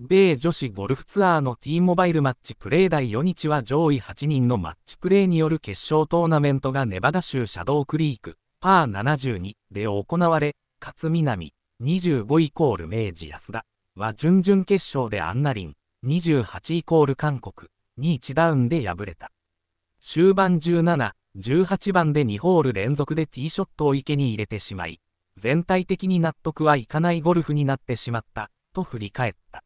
米女子ゴルフツアーの T モバイルマッチプレー第4日は上位8人のマッチプレーによる決勝トーナメントがネバダ州シャドークリーク、パー72で行われ、勝南、25イコール明治安田は準々決勝でアンナリン、28イコール韓国、に1ダウンで敗れた。終盤17、18番で2ホール連続でティーショットを池に入れてしまい、全体的に納得はいかないゴルフになってしまった、と振り返った。